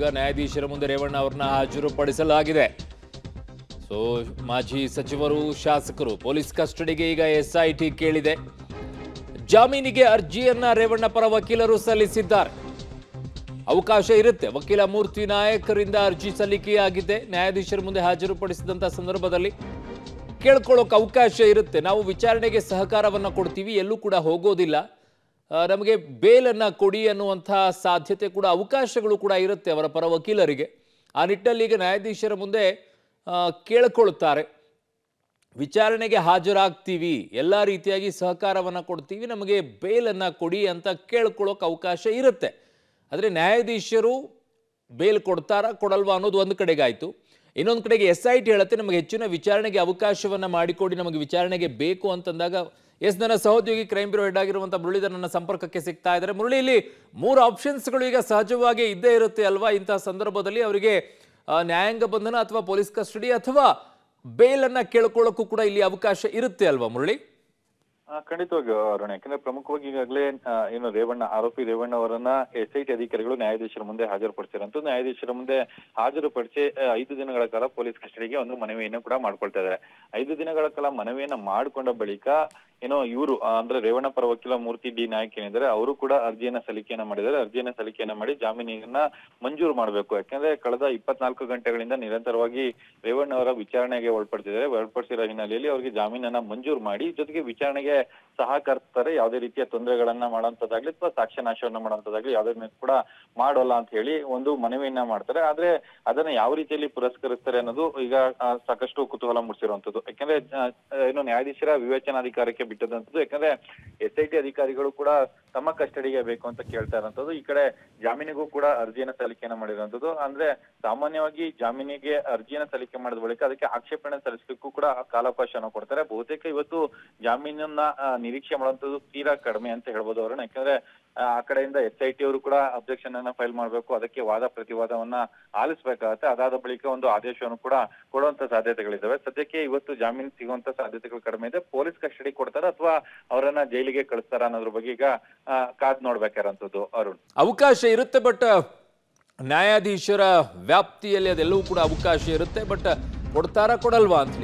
ಈಗ ನ್ಯಾಯಾಧೀಶರ ಮುಂದೆ ರೇವಣ್ಣ ಅವರನ್ನ ಹಾಜರುಪಡಿಸಲಾಗಿದೆ ಸೊ ಮಾಜಿ ಸಚಿವರು ಶಾಸಕರು ಪೊಲೀಸ್ ಕಸ್ಟಡಿಗೆ ಈಗ ಎಸ್ಐಟಿ ಕೇಳಿದೆ ಜಾಮೀನಿಗೆ ಅರ್ಜಿಯನ್ನ ರೇವಣ್ಣ ಪರ ವಕೀಲರು ಸಲ್ಲಿಸಿದ್ದಾರೆ ಅವಕಾಶ ಇರುತ್ತೆ ವಕೀಲ ಮೂರ್ತಿ ನಾಯಕರಿಂದ ಅರ್ಜಿ ಸಲ್ಲಿಕೆಯಾಗಿದೆ ನ್ಯಾಯಾಧೀಶರ ಮುಂದೆ ಹಾಜರುಪಡಿಸಿದಂತಹ ಸಂದರ್ಭದಲ್ಲಿ ಕೇಳ್ಕೊಳ್ಳೋಕೆ ಅವಕಾಶ ಇರುತ್ತೆ ನಾವು ವಿಚಾರಣೆಗೆ ಸಹಕಾರವನ್ನು ಕೊಡ್ತೀವಿ ಎಲ್ಲೂ ಕೂಡ ಹೋಗೋದಿಲ್ಲ ನಮಗೆ ಬೇಲನ್ನು ಕೊಡಿ ಅನ್ನುವಂಥ ಸಾಧ್ಯತೆ ಕೂಡ ಅವಕಾಶಗಳು ಕೂಡ ಇರುತ್ತೆ ಅವರ ಪರ ವಕೀಲರಿಗೆ ಆ ನಿಟ್ಟಲ್ಲಿ ಈಗ ನ್ಯಾಯಾಧೀಶರ ಮುಂದೆ ಕೇಳ್ಕೊಳ್ತಾರೆ ವಿಚಾರಣೆಗೆ ಹಾಜರಾಗ್ತೀವಿ ಎಲ್ಲ ರೀತಿಯಾಗಿ ಸಹಕಾರವನ್ನು ಕೊಡ್ತೀವಿ ನಮಗೆ ಬೇಲನ್ನು ಕೊಡಿ ಅಂತ ಕೇಳ್ಕೊಳ್ಳೋಕೆ ಅವಕಾಶ ಇರುತ್ತೆ ಆದರೆ ನ್ಯಾಯಾಧೀಶರು ಬೇಲ್ ಕೊಡ್ತಾರಾ ಕೊಡಲ್ವಾ ಅನ್ನೋದು ಒಂದು ಕಡೆಗಾಯಿತು ಇನ್ನೊಂದು ಕಡೆಗೆ ಎಸ್ ಐ ಟಿ ಹೇಳುತ್ತೆ ನಮಗೆ ಹೆಚ್ಚಿನ ವಿಚಾರಣೆಗೆ ಅವಕಾಶವನ್ನು ಮಾಡಿಕೊಡಿ ನಮಗೆ ವಿಚಾರಣೆಗೆ ಬೇಕು ಅಂತಂದಾಗ ಎಸ್ ನನ್ನ ಸಹೋದ್ಯೋಗಿ ಕ್ರೈಮ್ ಬ್ಯೂರೋ ಹೆಡ್ ಆಗಿರುವಂತಹ ಮುರಳೀಧರ್ ನನ್ನ ಸಂಪರ್ಕಕ್ಕೆ ಸಿಗ್ತಾ ಇದ್ದಾರೆ ಮುರಳಿ ಇಲ್ಲಿ ಮೂರು ಗಳು ಈಗ ಸಹಜವಾಗಿ ಇದ್ದೇ ಇರುತ್ತೆ ಅಲ್ವಾ ಇಂತಹ ಸಂದರ್ಭದಲ್ಲಿ ಅವರಿಗೆ ನ್ಯಾಯಾಂಗ ಬಂಧನ ಅಥವಾ ಪೊಲೀಸ್ ಕಸ್ಟಡಿ ಅಥವಾ ಬೇಲ್ ಅನ್ನ ಕೇಳ್ಕೊಳ್ಳೋಕ್ಕೂ ಕೂಡ ಇಲ್ಲಿ ಅವಕಾಶ ಇರುತ್ತೆ ಅಲ್ವಾ ಮುರಳಿ ಖಂಡಿತವಾಗಿ ಅರುಣ ಯಾಕಂದ್ರೆ ಪ್ರಮುಖವಾಗಿ ಈಗಾಗಲೇ ಏನು ರೇವಣ್ಣ ಆರೋಪಿ ರೇವಣ್ಣ ಅವರನ್ನ ಎಸ್ಐಟಿ ಅಧಿಕಾರಿಗಳು ನ್ಯಾಯಾಧೀಶರ ಮುಂದೆ ಹಾಜರುಪಡಿಸಿರಂತೂ ನ್ಯಾಯಾಧೀಶರ ಮುಂದೆ ಹಾಜರುಪಡಿಸಿ ಐದು ದಿನಗಳ ಕಾಲ ಪೊಲೀಸ್ ಕಸ್ಟಡಿಗೆ ಒಂದು ಮನವಿಯನ್ನು ಕೂಡ ಮಾಡ್ಕೊಳ್ತಾ ಇದ್ದಾರೆ ಐದು ದಿನಗಳ ಕಾಲ ಮನವಿಯನ್ನ ಮಾಡಿಕೊಂಡ ಬಳಿಕ ಏನೋ ಇವರು ಅಂದ್ರೆ ರೇವಣ್ಣ ಪರ ವಕೀಲ ಮೂರ್ತಿ ಡಿ ನಾಯಕ್ ಏನಿದ್ದಾರೆ ಅವರು ಕೂಡ ಅರ್ಜಿಯನ್ನ ಸಲ್ಲಿಕೆಯನ್ನ ಮಾಡಿದ್ದಾರೆ ಅರ್ಜಿಯನ್ನ ಸಲ್ಲಿಕೆಯನ್ನ ಮಾಡಿ ಜಾಮೀನಿನ ಮಂಜೂರು ಮಾಡಬೇಕು ಯಾಕಂದ್ರೆ ಕಳೆದ ಇಪ್ಪತ್ನಾಲ್ಕು ಗಂಟೆಗಳಿಂದ ನಿರಂತರವಾಗಿ ರೇವಣ್ಣ ಅವರ ವಿಚಾರಣೆಗೆ ಒಳಪಡ್ತಿದ್ದಾರೆ ಒಳಪಡಿಸಿರೋ ಹಿನ್ನೆಲೆಯಲ್ಲಿ ಅವರಿಗೆ ಜಾಮೀನನ್ನ ಮಂಜೂರು ಮಾಡಿ ಜೊತೆಗೆ ವಿಚಾರಣೆಗೆ ಸಹಕರಿಸ್ತಾರೆ ಯಾವುದೇ ರೀತಿಯ ತೊಂದರೆಗಳನ್ನ ಮಾಡುವಂತದಾಗ್ಲಿ ಅಥವಾ ಸಾಕ್ಷ್ಯ ನಾಶವನ್ನ ಮಾಡೋಂಥದ್ದಾಗ್ಲಿ ಯಾವುದ್ರ ಕೂಡ ಮಾಡೋಲ್ಲ ಅಂತ ಹೇಳಿ ಒಂದು ಮನವಿಯನ್ನ ಮಾಡ್ತಾರೆ ಆದ್ರೆ ಅದನ್ನ ಯಾವ ರೀತಿಯಲ್ಲಿ ಪುರಸ್ಕರಿಸ್ತಾರೆ ಅನ್ನೋದು ಈಗ ಸಾಕಷ್ಟು ಕುತೂಹಲ ಮೂಡಿಸಿರುವಂತದ್ದು ಯಾಕಂದ್ರೆ ಏನು ನ್ಯಾಯಾಧೀಶರ ವಿವೇಚನಾಧಿಕಾರಕ್ಕೆ ಬಿಟ್ಟದಂತದ್ದು ಯಾಕಂದ್ರೆ ಎಸ್ ಐ ಟಿ ಅಧಿಕಾರಿಗಳು ಕೂಡ ತಮ್ಮ ಕಸ್ಟಡಿಗೆ ಬೇಕು ಅಂತ ಕೇಳ್ತಾ ಇರೋಂಥದ್ದು ಈ ಕಡೆ ಜಾಮೀನಿಗೂ ಕೂಡ ಅರ್ಜಿಯನ್ನ ಸಲ್ಲಿಕೆಯನ್ನ ಮಾಡಿರುವಂತದ್ದು ಅಂದ್ರೆ ಸಾಮಾನ್ಯವಾಗಿ ಜಾಮೀನಿಗೆ ಅರ್ಜಿಯನ್ನ ಸಲ್ಲಿಕೆ ಮಾಡಿದ ಬಳಿಕ ಅದಕ್ಕೆ ಆಕ್ಷೇಪಣೆ ಸಲ್ಲಿಸಲಿಕ್ಕೂ ಕೂಡ ಕಾಲಾವಕಾಶನ ಕೊಡ್ತಾರೆ ಬಹುತೇಕ ಇವತ್ತು ಜಾಮೀನನ್ನ ನಿರೀಕ್ಷೆ ಮಾಡುವಂತದ್ದು ತೀರಾ ಕಡಿಮೆ ಅಂತ ಹೇಳ್ಬೋದು ಅವರು ಯಾಕಂದ್ರೆ ಆ ಕಡೆಯಿಂದ ಎಸ್ ಐ ಟಿ ಅವರು ಕೂಡ ಅಬ್ಜೆಕ್ಷನ್ ಅನ್ನ ಫೈಲ್ ಮಾಡಬೇಕು ಅದಕ್ಕೆ ವಾದ ಪ್ರತಿವಾದವನ್ನ ಆಲಿಸಬೇಕಾಗತ್ತೆ ಅದಾದ ಬಳಿಕ ಒಂದು ಆದೇಶವನ್ನು ಕೂಡ ಕೊಡುವಂತ ಸಾಧ್ಯತೆಗಳಿದ್ದಾವೆ ಸದ್ಯಕ್ಕೆ ಇವತ್ತು ಜಾಮೀನು ಸಿಗುವಂತ ಸಾಧ್ಯತೆಗಳು ಕಡಿಮೆ ಇದೆ ಪೊಲೀಸ್ ಕಸ್ಟಡಿ ಕೊಡ್ತಾರ ಅಥವಾ ಅವರನ್ನ ಜೈಲಿಗೆ ಕಳಿಸ್ತಾರ ಅನ್ನೋದ್ರ ಬಗ್ಗೆ ಈಗ ಕಾದ್ ನೋಡ್ಬೇಕಾರಂತದ್ದು ಅರುಣ್ ಅವಕಾಶ ಇರುತ್ತೆ ಬಟ್ ನ್ಯಾಯಾಧೀಶರ ವ್ಯಾಪ್ತಿಯಲ್ಲಿ ಅದೆಲ್ಲವೂ ಕೂಡ ಅವಕಾಶ ಇರುತ್ತೆ ಬಟ್ ಕೊಡ್ತಾರ ಕೊಡಲ್ವಾ ಅಂತ